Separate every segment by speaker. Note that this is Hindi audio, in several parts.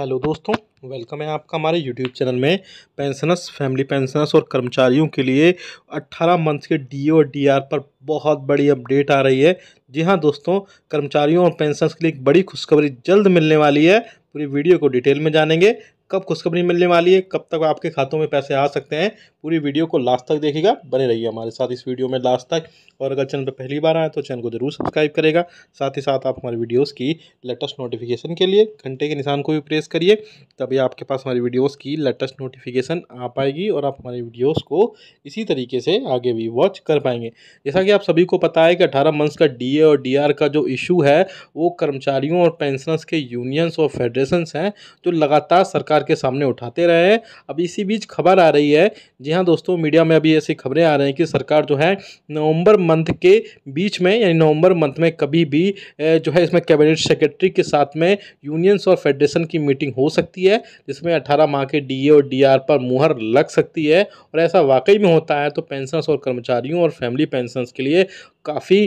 Speaker 1: हेलो दोस्तों वेलकम है आपका हमारे यूट्यूब चैनल में पेंशनर्स फैमिली पेंशनर्स और कर्मचारियों के लिए 18 मंथ के डी और डी पर बहुत बड़ी अपडेट आ रही है जी हाँ दोस्तों कर्मचारियों और पेंशनर्स के लिए एक बड़ी खुशखबरी जल्द मिलने वाली है पूरी वीडियो को डिटेल में जानेंगे कब खुशखबरी मिलने वाली है कब तक आपके खातों में पैसे आ सकते हैं पूरी वीडियो को लास्ट तक देखिएगा बने रहिए हमारे साथ इस वीडियो में लास्ट तक और अगर चैनल पर पहली बार आए तो चैनल को जरूर सब्सक्राइब करेगा साथ ही साथ आप हमारे वीडियोज़ की लेटेस्ट नोटिफिकेशन के लिए घंटे के निशान को भी प्रेस करिए तभी आपके पास हमारी वीडियोज़ की लेटेस्ट नोटिफिकेशन आ पाएगी और आप हमारी वीडियोज़ को इसी तरीके से आगे भी वॉच कर पाएंगे जैसा कि आप सभी को पता है कि अठारह मंथ्स का डी और डी का जो इशू है वो कर्मचारियों और पेंशनर्स के यूनियंस और फेडरेशन हैं जो लगातार सरकार सरकार के सामने उठाते रहे हैं अब इसी बीच खबर आ रही है जी हाँ दोस्तों मीडिया में अभी ऐसी खबरें आ रही हैं कि सरकार जो है नवंबर मंथ के बीच में यानी नवंबर मंथ में कभी भी जो है इसमें कैबिनेट सेक्रेटरी के साथ में यूनियंस और फेडरेशन की मीटिंग हो सकती है जिसमें अठारह माह के डी और डी पर मुहर लग सकती है और ऐसा वाकई में होता है तो पेंशनस और कर्मचारियों और फैमिली पेंशनस के लिए काफ़ी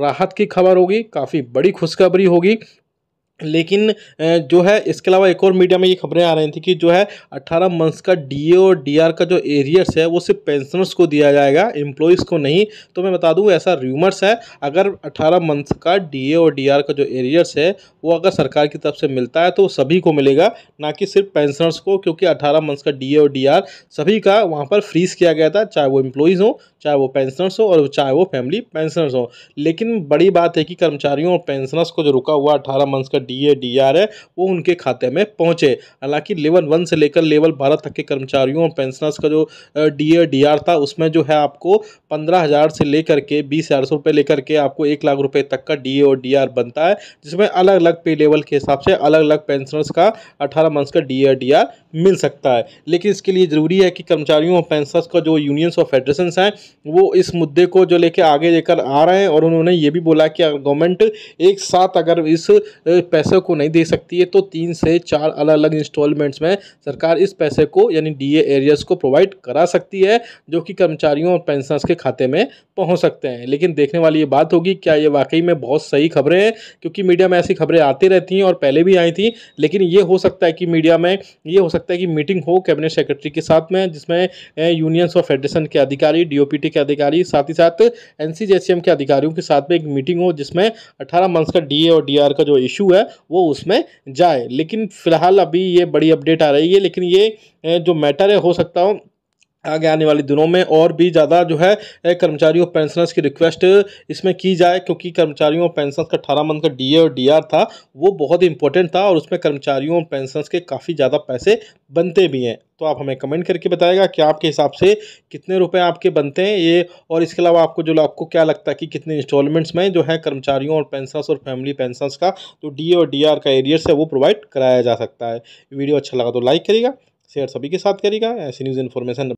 Speaker 1: राहत की खबर होगी काफ़ी बड़ी खुशखबरी होगी लेकिन जो है इसके अलावा एक और मीडिया में ये खबरें आ रही थी कि जो है 18 मंथ्स का डीए और डीआर का जो एरियर्स है वो सिर्फ पेंशनर्स को दिया जाएगा एम्प्लॉयज़ को नहीं तो मैं बता दूं ऐसा र्यूमर्स है अगर 18 मंथ्स का डीए और डीआर का जो एरियर्स है वो अगर सरकार की तरफ से मिलता है तो सभी को मिलेगा ना कि सिर्फ पेंशनर्स को क्योंकि अठारह मंथ्स का डी और डी सभी का वहाँ पर फ्रीज किया गया था चाहे वो एम्प्लॉयज़ हों चाहे वो पेंशनर्स हो और चाहे वो फैमिली पेंशनर्स हो लेकिन बड़ी बात है कि कर्मचारियों और पेंशनर्स को जो रुका हुआ अठारह मंथ्स का डी ए है वो उनके खाते में पहुँचे हालांकि लेवल वन से लेकर लेवल बारह तक के कर्मचारियों और पेंशनर्स का जो डी ए था उसमें जो है आपको पंद्रह हज़ार से लेकर के बीस हज़ार सौ रुपये लेकर के आपको एक लाख रुपये तक का डी और डी बनता है जिसमें अलग अलग पे लेवल के हिसाब से अलग अलग पेंशनर्स का अठारह मंथ्स का डी ए मिल सकता है लेकिन इसके लिए ज़रूरी है कि कर्मचारियों और पेंशनर्स का जो यूनियंस और फेडरेशन हैं वो इस मुद्दे को जो लेके आगे लेकर आ रहे हैं और उन्होंने ये भी बोला कि गवर्नमेंट एक साथ अगर इस पैसे को नहीं दे सकती है तो तीन से चार अलग अलग इंस्टॉलमेंट्स में सरकार इस पैसे को यानी डी एरियाज को प्रोवाइड करा सकती है जो कि कर्मचारियों और पेंशनर्स के खाते में पहुँच सकते हैं लेकिन देखने वाली ये बात होगी क्या ये वाकई में बहुत सही खबरें हैं क्योंकि मीडिया में ऐसी खबरें आती रहती हैं और पहले भी आई थी लेकिन ये हो सकता है कि मीडिया में ये हो सकता है कि मीटिंग हो कैबिनेट सेक्रेटरी के साथ में जिसमें यूनियंस और फेडरेशन के अधिकारी डी कमेटी के अधिकारी साथ ही साथ एन के अधिकारियों के साथ में एक मीटिंग हो जिसमें अठारह मंथ्स का डी और डी का जो इशू है वो उसमें जाए लेकिन फिलहाल अभी ये बड़ी अपडेट आ रही है लेकिन ये जो मैटर है हो सकता हो आगे आने वाले दिनों में और भी ज़्यादा जो है कर्मचारियों और पेंशनर्स की रिक्वेस्ट इसमें की जाए क्योंकि कर्मचारियों और पेंशनर्स का अठारह मंथ का डीए और डीआर था वो बहुत ही इंपॉर्टेंट था और उसमें कर्मचारियों और पेंशनर्स के काफ़ी ज़्यादा पैसे बनते भी हैं तो आप हमें कमेंट करके बताएगा कि आपके हिसाब से कितने रुपए आपके बनते हैं ये और इसके अलावा आपको जो आपको क्या लगता है कि कितने इंस्टॉलमेंट्स में जो है कर्मचारियों और पेंशनर्स और फैमिली पेंशनर्स का जो डी और डी का एरियर्स है वो प्रोवाइड कराया जा सकता है वीडियो अच्छा लगा तो लाइक करेगा शेयर सभी के साथ करेगा ऐसी न्यूज़ इन्फॉर्मेशन